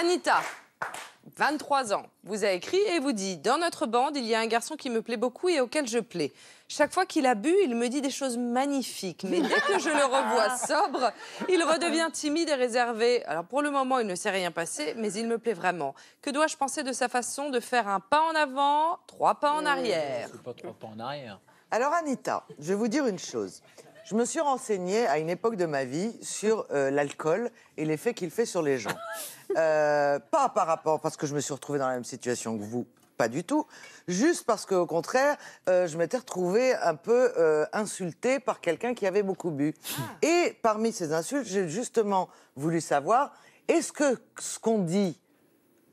Anita, 23 ans, vous a écrit et vous dit Dans notre bande, il y a un garçon qui me plaît beaucoup et auquel je plais. Chaque fois qu'il a bu, il me dit des choses magnifiques, mais dès que je le revois sobre, il redevient timide et réservé. Alors pour le moment, il ne s'est rien passé, mais il me plaît vraiment. Que dois-je penser de sa façon de faire un pas en avant, trois pas en euh, arrière trois pas en arrière. Alors Anita, je vais vous dire une chose. Je me suis renseignée à une époque de ma vie sur euh, l'alcool et l'effet qu'il fait sur les gens. Euh, pas par rapport, parce que je me suis retrouvée dans la même situation que vous, pas du tout. Juste parce qu'au contraire, euh, je m'étais retrouvée un peu insultée par quelqu'un qui avait beaucoup bu. Ah. Et parmi ces insultes, j'ai justement voulu savoir est-ce que ce qu'on dit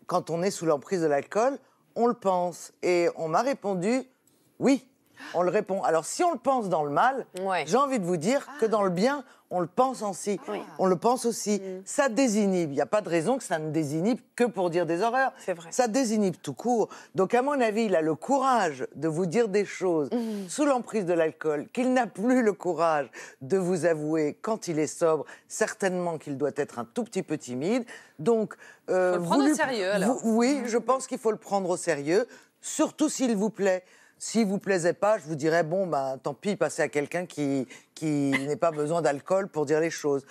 quand on est sous l'emprise de l'alcool, on le pense Et on m'a répondu oui on le répond. Alors si on le pense dans le mal, j'ai envie de vous dire ah. que dans le bien, on le pense aussi. On le pense aussi. Mm. Ça désinhibe. Il n'y a pas de raison que ça ne désinhibe que pour dire des horreurs. Vrai. Ça désinhibe tout court. Donc à mon avis, il a le courage de vous dire des choses mm. sous l'emprise de l'alcool qu'il n'a plus le courage de vous avouer quand il est sobre. Certainement qu'il doit être un tout petit peu timide. Donc euh, sérieux. oui, mm. je pense qu'il faut le prendre au sérieux, surtout s'il vous plaît. Si vous plaisait pas, je vous dirais bon, ben tant pis, passez à quelqu'un qui, qui n'ait pas besoin d'alcool pour dire les choses.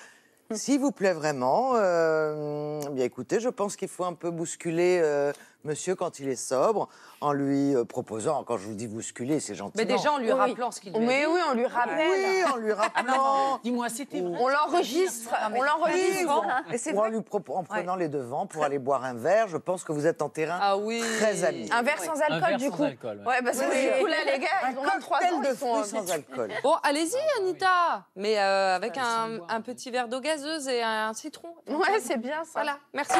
Hmm. S'il vous plaît vraiment, euh, bien écoutez, je pense qu'il faut un peu bousculer euh, monsieur quand il est sobre en lui euh, proposant, quand je vous dis bousculer, c'est gentil. Mais déjà en lui rappelant ce qu'il Mais oui, on lui ah, rappelle. Oui, en lui ah, rappelant. Dis-moi, c'était vrai. On l'enregistre, on l'enregistre. ou en, en prenant les devants pour aller boire un verre, je pense que vous êtes en terrain ah très ami. Un verre sans alcool, verre du sans coup. Alcool, ouais. parce bah, que du coup, là, les gars, ils ont 23 de euh, fond sans alcool. Bon, allez-y, Anita, mais euh, avec un, petit verre d'eau gazeuse et un citron. Ouais, c'est bien ça. Voilà, merci.